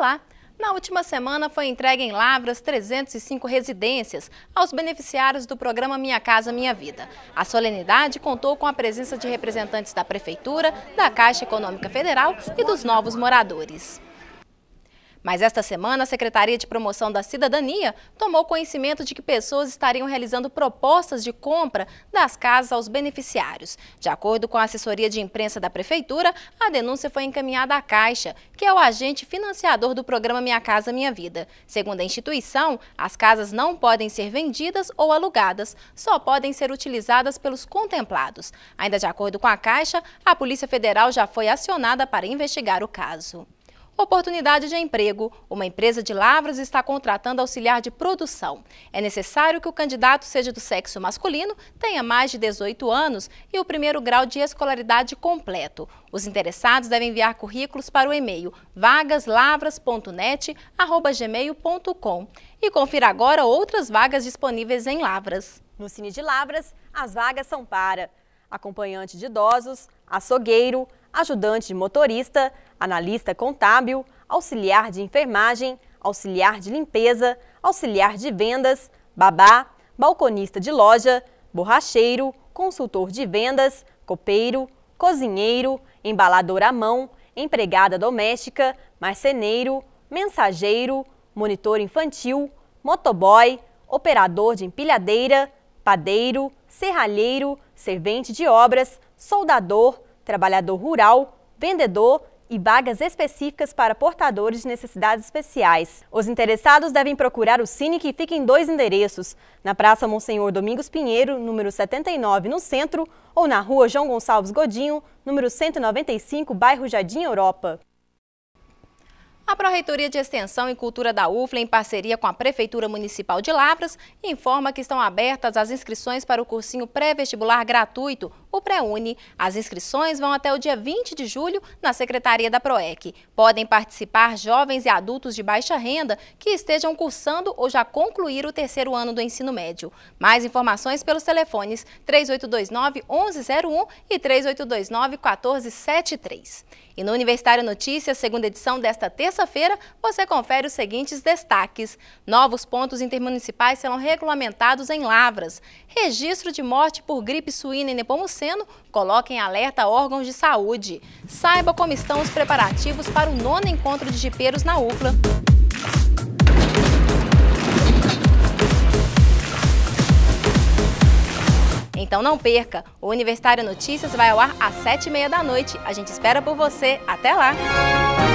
lá. Na última semana foi entregue em Lavras 305 residências aos beneficiários do programa Minha Casa Minha Vida. A solenidade contou com a presença de representantes da Prefeitura, da Caixa Econômica Federal e dos novos moradores. Mas esta semana, a Secretaria de Promoção da Cidadania tomou conhecimento de que pessoas estariam realizando propostas de compra das casas aos beneficiários. De acordo com a assessoria de imprensa da Prefeitura, a denúncia foi encaminhada à Caixa, que é o agente financiador do programa Minha Casa Minha Vida. Segundo a instituição, as casas não podem ser vendidas ou alugadas, só podem ser utilizadas pelos contemplados. Ainda de acordo com a Caixa, a Polícia Federal já foi acionada para investigar o caso. Oportunidade de emprego. Uma empresa de Lavras está contratando auxiliar de produção. É necessário que o candidato seja do sexo masculino, tenha mais de 18 anos e o primeiro grau de escolaridade completo. Os interessados devem enviar currículos para o e-mail vagaslavras.net@gmail.com. E confira agora outras vagas disponíveis em Lavras. No Cine de Lavras, as vagas são para acompanhante de idosos, açougueiro, ajudante de motorista, analista contábil, auxiliar de enfermagem, auxiliar de limpeza, auxiliar de vendas, babá, balconista de loja, borracheiro, consultor de vendas, copeiro, cozinheiro, embalador à mão, empregada doméstica, marceneiro, mensageiro, monitor infantil, motoboy, operador de empilhadeira, padeiro, serralheiro, servente de obras, soldador, trabalhador rural, vendedor e vagas específicas para portadores de necessidades especiais. Os interessados devem procurar o Cine que fica em dois endereços, na Praça Monsenhor Domingos Pinheiro, número 79, no centro, ou na Rua João Gonçalves Godinho, número 195, bairro Jardim Europa. A Proreitoria de Extensão e Cultura da UFLA, em parceria com a Prefeitura Municipal de Lavras, informa que estão abertas as inscrições para o cursinho pré-vestibular gratuito o PREUNI. As inscrições vão até o dia 20 de julho na Secretaria da PROEC. Podem participar jovens e adultos de baixa renda que estejam cursando ou já concluíram o terceiro ano do ensino médio. Mais informações pelos telefones 3829-1101 e 3829-1473. E no Universitário Notícias, segunda edição desta terça-feira, você confere os seguintes destaques. Novos pontos intermunicipais serão regulamentados em Lavras. Registro de morte por gripe suína em Nepomuceno acontecendo, coloque em alerta órgãos de saúde. Saiba como estão os preparativos para o nono encontro de jipeiros na UFLA. Então não perca! O Universitário Notícias vai ao ar às sete e meia da noite. A gente espera por você. Até lá!